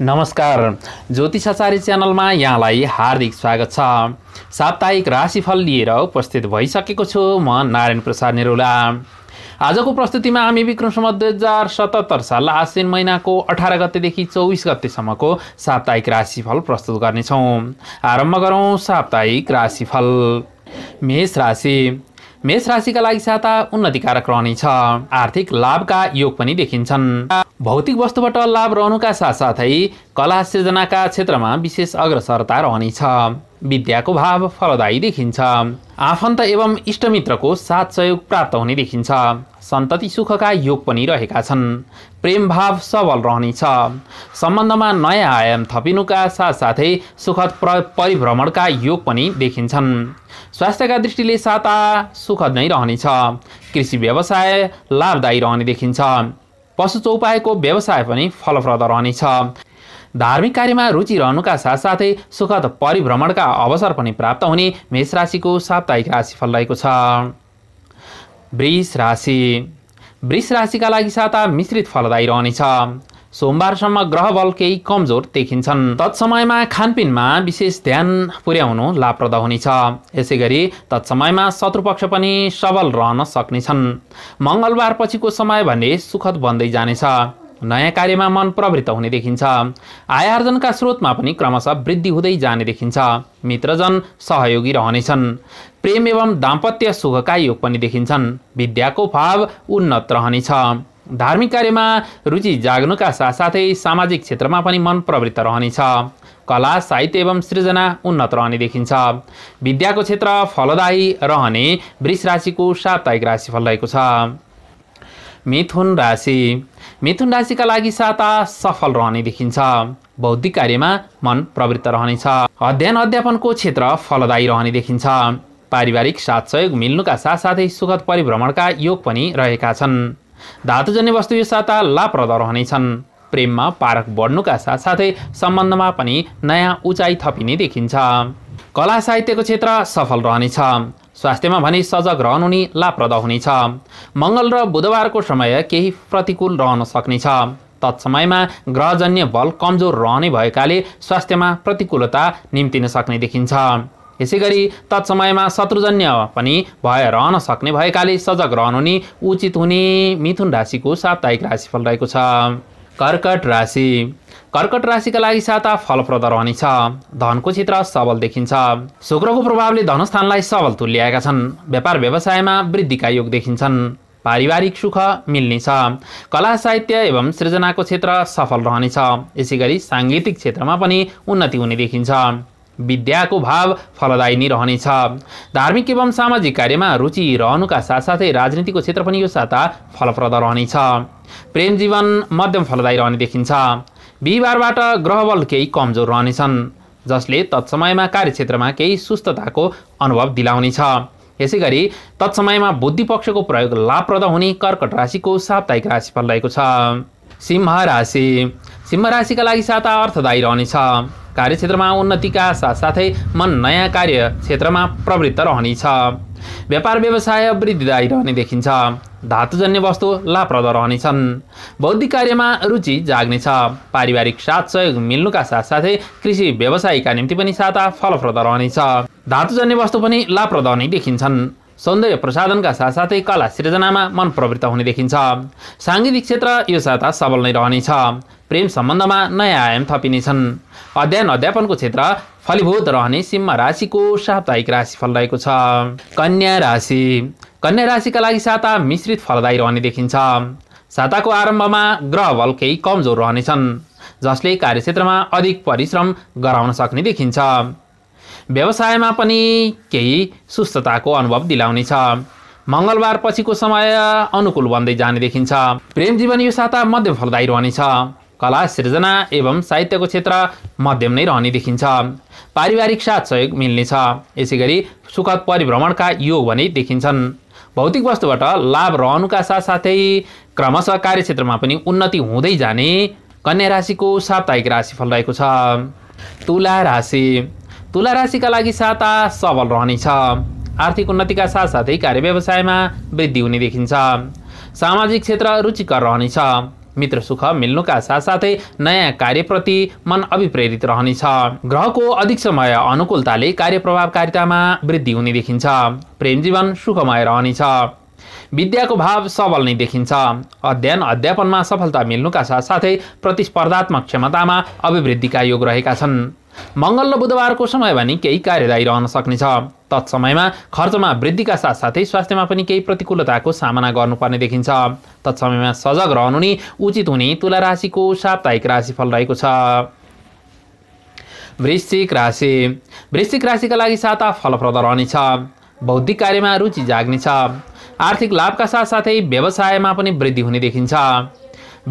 नमस्कार ज्योतिष आचार्य च्यानलमा यहाँलाई हार्दिक स्वागत छ साप्ताहिक राशिफल लिएर उपस्थित भइसकेको छु म नारायण प्रसाद निरुला आजको प्रस्तुतिमा हामी विक्रमसम्म दुई हजार सतहत्तर साल आश्विन महिनाको अठार गतेदेखि चौबिस गतेसम्मको साप्ताहिक राशिफल प्रस्तुत गर्नेछौँ आरम्भ गरौँ साप्ताहिक राशिफल मेष राशि मेष राशिका लागि साता उन्नतिकारक रहनेछ आर्थिक लाभका योग पनि देखिन्छन् भौतिक वस्तुबाट लाभ रहनुका साथसाथै कला सृजनाका क्षेत्रमा विशेष अग्रसरता रहनेछ विद्याको भाव फलदायी देखिन्छ आफन्त एवं इष्टमित्रको साथ सहयोग प्राप्त हुने देखिन्छ सन्तति सुखका योग पनि रहेका छन् प्रेमभाव सबल रहनेछ सम्बन्धमा नयाँ आयाम थपिनुका साथसाथै सुखद प्र परिभ्रमणका योग पनि देखिन्छन् स्वास्थ्यका दृष्टिले साता सुखद नै रहनेछ कृषि व्यवसाय लाभदायी रहने देखिन्छ पशु चौपाएको व्यवसाय पनि फलप्रद रहनेछ धार्मिक कार्यमा रुचि रहनुका साथसाथै सुखद परिभ्रमणका अवसर पनि प्राप्त हुने मेष राशिको साप्ताहिक राशिफल रहेको छ वृष राशि वृष राशिका लागि साता मिश्रित फलदायी रहनेछ सोमबारसम्म ग्रह बल केही कमजोर देखिन्छन् तत्समयमा खानपिनमा विशेष ध्यान पुर्याउनु लाभप्रद हुनेछ यसै गरी तत्समयमा शत्रुपक्ष पनि सबल रहन सक्नेछन् मङ्गलबार पछिको समय भने सुखद बन्दै जानेछ नयाँ कार्यमा मन प्रवृत्त हुने देखिन्छ आयार्जनका स्रोतमा पनि क्रमशः वृद्धि हुँदै जाने देखिन्छ मित्रजन सहयोगी रहनेछन् प्रेम एवं दाम्पत्य सुखका योग पनि देखिन्छन् विद्याको भाव उन्नत रहनेछ धार्मिक कार्यमा रुचि जाग्नुका साथसाथै सामाजिक क्षेत्रमा पनि मन प्रवृत्त रहनेछ कला साहित्य एवं सृजना उन्नत रहने देखिन्छ विद्याको क्षेत्र फलदायी रहने वृष राशिको साप्ताहिक राशिफल रहेको छ मिथुन राशि मिथुन राशिका लागि साता सफल रहने देखिन्छ बौद्धिक कार्यमा मन प्रवृत्त रहनेछ अध्ययन अध्यापनको क्षेत्र फलदायी रहने देखिन्छ पारिवारिक साथ सहयोग मिल्नुका साथसाथै सुखद परिभ्रमणका योग पनि रहेका छन् धातुजन्य वस्तु यो साता लाप्रद रहनेछन् प्रेममा पारक बढ्नुका साथसाथै सम्बन्धमा पनि नयाँ उचाइ थपिने देखिन्छ कला साहित्यको क्षेत्र सफल रहनेछ स्वास्थ्यमा भने सजग रहनु नै लाप्रद हुनेछ मङ्गल र बुधबारको समय केही प्रतिकूल रहन सक्नेछ तत्समयमा ग्रहजन्य बल कमजोर रहने भएकाले स्वास्थ्यमा प्रतिकूलता निम्तिन सक्ने देखिन्छ यसै गरी तत्समयमा शत्रुजन्य पनि भए रहन सक्ने भएकाले सजग रहनु नि उचित हुने मिथुन राशिको साप्ताहिक राशिफल रहेको छ कर्कट राशि कर्कट राशिका लागि साता फलप्रद रहनेछ धनको क्षेत्र सबल देखिन्छ शुक्रको प्रभावले धनस्थानलाई सबल तुल्याएका छन् व्यापार व्यवसायमा वृद्धिका योग देखिन्छन् पारिवारिक सुख मिल्नेछ कला साहित्य एवं सृजनाको क्षेत्र सफल रहनेछ यसै गरी साङ्गीतिक क्षेत्रमा पनि उन्नति हुने देखिन्छ विद्याको भाव फलदायी नै रहनेछ धार्मिक एवं सामाजिक कार्यमा रुचि रहनुका साथसाथै राजनीतिको क्षेत्र पनि यो साता फलप्रद रहनेछ प्रेम जीवन मध्यम फलदायी रहने देखिन्छ बिहिबारबाट ग्रहबल केही कमजोर रहनेछन् जसले तत्समयमा कार्यक्षेत्रमा केही सुस्तताको अनुभव दिलाउनेछ यसै गरी तत्समयमा बुद्धिपक्षको प्रयोग लाभप्रद हुने कर्कट राशिको साप्ताहिक राशिफल रहेको छ सिंह राशि सिंह राशिका लागि साता अर्थदायी रहनेछ कार्यक्षेत्रमा उन्नतिका साथसाथै मन नयाँ कार्य क्षेत्रमा प्रवृत्त रहनेछ व्यापार व्यवसाय वृद्धिदायी रहने देखिन्छ धातुजन्य वस्तु लाभप्रद रहनेछन् बौद्धिक कार्यमा रुचि जाग्नेछ पारिवारिक साथ सहयोग मिल्नुका साथसाथै कृषि व्यवसायका निम्ति पनि साता फलप्रद रहनेछ धातुजन्य वस्तु पनि लाभप्रद नै देखिन्छन् सौन्दर्य प्रसाधनका साथसाथै कला सृजनामा मन प्रवृत्त हुने देखिन्छ साङ्गीतिक क्षेत्र यो साता सबल नै रहनेछ प्रेम सम्बन्धमा नयाँ आयाम थपिनेछन् अध्ययन अध्यापनको क्षेत्र फलीभूत रहने सिंह राशिको साप्ताहिक राशिफल रहेको छ कन्या राशि कन्या राशिका लागि साता मिश्रित फलदायी रहने देखिन्छ साताको आरम्भमा ग्रह बल केही कमजोर रहनेछन् जसले कार्यक्षेत्रमा अधिक परिश्रम गराउन सक्ने देखिन्छ व्यवसायमा पनि केही सुस्थताको अनुभव दिलाउनेछ मङ्गलबार पछिको समय अनुकूल बन्दै जाने देखिन्छ प्रेम जीवन यो साता मध्य फलदायी रहनेछ कला सृजना एवं साहित्यको क्षेत्र मध्यम नै रहने देखिन्छ पारिवारिक साथ सहयोग मिल्नेछ यसै गरी सुखद परिभ्रमणका योग भने देखिन्छन् भौतिक वस्तुबाट लाभ रहनुका साथसाथै क्रमशः कार्यक्षेत्रमा पनि उन्नति हुँदै जाने कन्या राशिको साप्ताहिक राशिफल रहेको छ तुला राशि तुला राशिका लागि साता सबल रहनेछ आर्थिक उन्नतिका साथसाथै कार्य व्यवसायमा वृद्धि हुने देखिन्छ सामाजिक क्षेत्र रुचिकर रहनेछ मित्र सुख मिल्नुका साथसाथै नयाँ कार्यप्रति मन अभिप्रेरित रहनेछ ग्रहको अधिक समय अनुकूलताले कार्य प्रभावकारितामा वृद्धि हुने देखिन्छ प्रेम जीवन सुखमय रहनेछ विद्याको भाव सबल नै देखिन्छ अध्ययन अध्यापनमा सफलता मिल्नुका साथसाथै प्रतिस्पर्धात्मक क्षमतामा अभिवृद्धिका योग रहेका छन् मङ्गल र बुधबारको समय भने केही कार्यदायी रहन सक्नेछ तत्समयमा खर्चमा वृद्धिका साथसाथै स्वास्थ्यमा पनि केही प्रतिकूलताको सामना गर्नुपर्ने देखिन्छ तत्समयमा सजग रहनु नै उचित हुने तुला राशिको साप्ताहिक राशिफल रहेको छ वृश्चिक राशि वृश्चिक राशिका लागि साता फलप्रद रहनेछ बौद्धिक कार्यमा रुचि जाग्नेछ आर्थिक लाभका साथसाथै व्यवसायमा पनि वृद्धि हुने देखिन्छ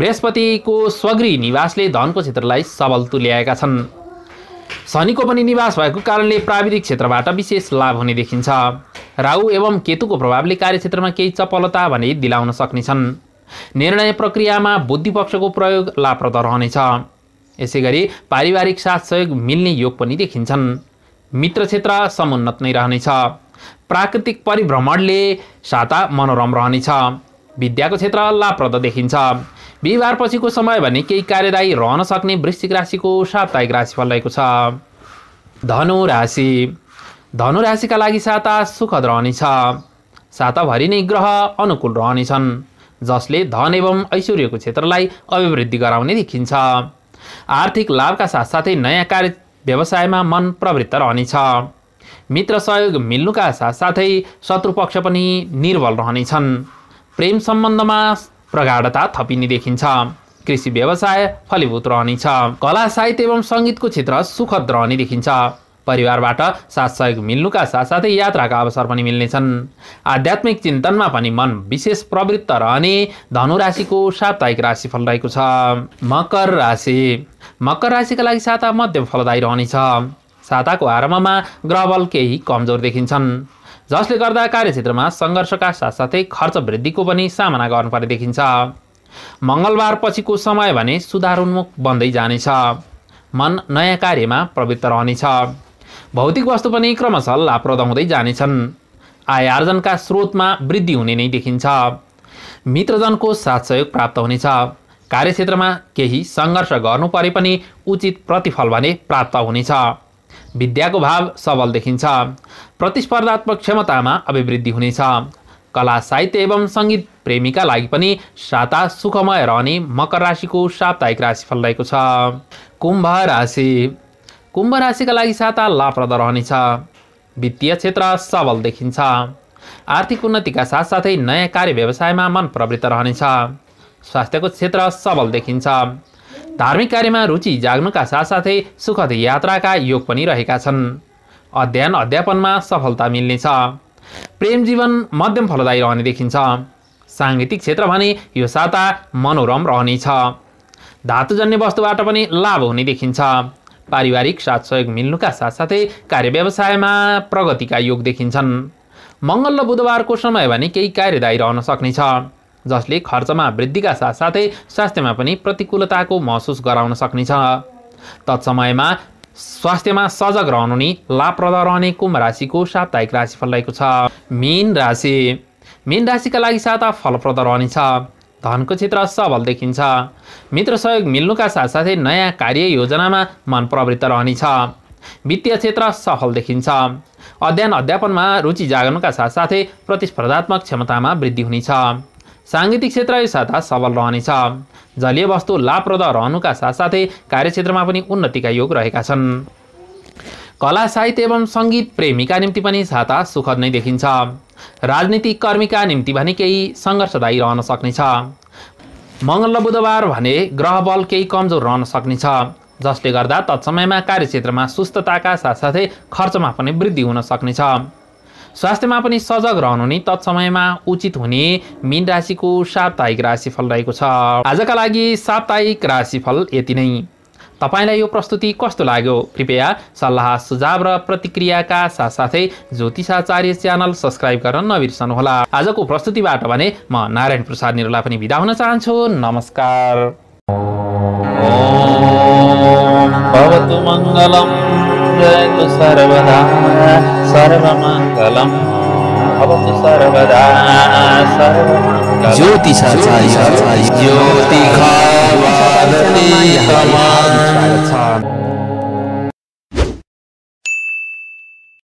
बृहस्पतिको स्वग्री निवासले धनको क्षेत्रलाई सबल तुल्याएका छन् शनिको पनि निवास भएको कारणले प्राविधिक क्षेत्रबाट विशेष लाभ हुने देखिन्छ राहु एवं केतुको प्रभावले कार्यक्षेत्रमा केही चपलता भने दिलाउन सक्नेछन् निर्णय प्रक्रियामा बुद्धिपक्षको प्रयोग लाभप्रद रहनेछ यसै गरी पारिवारिक साथ सहयोग मिल्ने योग पनि देखिन्छन् मित्र क्षेत्र समुन्नत नै रहनेछ प्राकृतिक परिभ्रमणले साता मनोरम रहनेछ विद्याको क्षेत्र लाभप्रद देखिन्छ बिहिबार पछिको समय भने केही कार्यदायी रहन सक्ने वृश्चिक राशिको साप्ताहिक राशिफल रहेको छ धनु राशि धनु राशिका लागि साता सुखद रहनेछ साताभरि नै ग्रह अनुकूल रहनेछन् जसले धन एवं ऐश्वर्यको क्षेत्रलाई अभिवृद्धि गराउने देखिन्छ आर्थिक लाभका साथसाथै नयाँ कार्य व्यवसायमा मन प्रवृत्त रहनेछ मित्र सहयोग मिल्नुका साथसाथै शत्रुपक्ष पनि निर्बल रहनेछन् प्रेम सम्बन्धमा प्रगाढता थपिने देखिन्छ कृषि व्यवसाय फलीभूत रहनेछ कला साहित्य एवं सङ्गीतको क्षेत्र सुखद रहने देखिन्छ परिवारबाट साथ सहयोग मिल्नुका साथसाथै यात्राका अवसर पनि मिल्नेछन् आध्यात्मिक चिन्तनमा पनि मन विशेष प्रवृत्त रहने धनुराशिको साप्ताहिक राशिफल रहेको छ मकर राशि मकर राशिका लागि साता मध्यम फलदायी रहनेछ साताको आरम्भमा ग्रहबल केही कमजोर देखिन्छन् जसले गर्दा कार्यक्षेत्रमा सङ्घर्षका साथसाथै खर्च वृद्धिको पनि सामना गर्नुपर्ने देखिन्छ मङ्गलबार पछिको समय भने सुधारोन्मुख बन्दै जानेछ मन नयाँ कार्यमा प्रवृत्त रहनेछ भौतिक वस्तु पनि क्रमशः लाभप्रद हुँदै जानेछन् आय आर्जनका स्रोतमा वृद्धि हुने नै देखिन्छ मित्रजनको साथ सहयोग प्राप्त हुनेछ कार्यक्षेत्रमा केही सङ्घर्ष गर्नु परे पनि उचित प्रतिफल भने प्राप्त हुनेछ विद्याको भाव सबल देखिन्छ प्रतिस्पर्धात्मक क्षमतामा अभिवृद्धि हुनेछ कला साहित्य एवं सङ्गीत प्रेमीका लागि पनि साता सुखमय रहने मकर राशिको साप्ताहिक राशिफल रहेको छ कुम्भ राशि कुम्भ राशिका लागि साता लाभप्रद रहनेछ वित्तीय क्षेत्र सबल देखिन्छ आर्थिक उन्नतिका साथसाथै नयाँ कार्य व्यवसायमा मन प्रवृत्त रहनेछ स्वास्थ्यको क्षेत्र सबल देखिन्छ धार्मिक कार्यमा रुचि जाग्नुका साथसाथै सुखद यात्राका योग पनि रहेका छन् अध्ययन अध्यापनमा सफलता मिल्नेछ प्रेम जीवन मध्यम फलदायी रहने देखिन्छ साङ्गीतिक क्षेत्र भने यो साता मनोरम रहनेछ धातुजन्य वस्तुबाट पनि लाभ हुने देखिन्छ पारिवारिक साथ सहयोग मिल्नुका साथसाथै कार्य व्यवसायमा प्रगतिका योग देखिन्छन् मङ्गल र बुधबारको समय भने केही कार्यदायी रहन सक्नेछ जसले खर्चमा वृद्धिका साथसाथै स्वास्थ्यमा पनि प्रतिकूलताको महसुस गराउन सक्नेछ तत्समयमा स्वास्थ्यमा सजग रहनु नै लाभप्रद रहने कुम्भ राशिको साप्ताहिक राशिफल रहेको छ मीन राशि मीन राशिका लागि साता फलप्रद रहनेछ धनको क्षेत्र सबल देखिन्छ मित्र सहयोग मिल्नुका साथसाथै नयाँ कार्य योजनामा मन प्रवृत्त रहनेछ वित्तीय क्षेत्र सफल देखिन्छ अध्ययन अध्यापनमा रुचि जाग्नुका साथसाथै प्रतिस्पर्धात्मक क्षमतामा वृद्धि हुनेछ साङ्गीतिक क्षेत्र यो साता सबल रहनेछ जलीय वस्तु लाभप्रद रहनुका साथसाथै कार्यक्षेत्रमा पनि उन्नतिका योग रहेका छन् कला साहित्य एवं सङ्गीत प्रेमीका निम्ति पनि साता सुखद नै देखिन्छ राजनीतिक कर्मीका निम्ति भने केही सङ्घर्षदायी रहन सक्नेछ मङ्गल बुधबार भने ग्रह बल केही कमजोर रहन सक्नेछ जसले गर्दा तत्समयमा कार्यक्षेत्रमा सुस्थताका साथसाथै खर्चमा पनि वृद्धि हुन सक्नेछ स्वास्थ्यमा पनि सजग रहनु नै तत्समयमा उचित हुने मीन राशिको साप्ताहिक राशिफल रहेको छ आजका लागि साप्ताहिक राशिफल यति नै तपाईँलाई यो प्रस्तुति कस्तो लाग्यो कृपया सल्लाह सुझाव र प्रतिक्रियाका साथसाथै ज्योतिषाचार्य च्यानल सब्सक्राइब गर्न नबिर्सनुहोला आजको प्रस्तुतिबाट भने म नारायण प्रसाद निरुला पनि बिदा हुन चाहन्छु नमस्कार भवतु भवतु सर्वदा सर्वमङ्गलम् भवतु सर्वदा सर्वमङ्गलम् ज्योतिषाचार्य ज्योतिषा वदति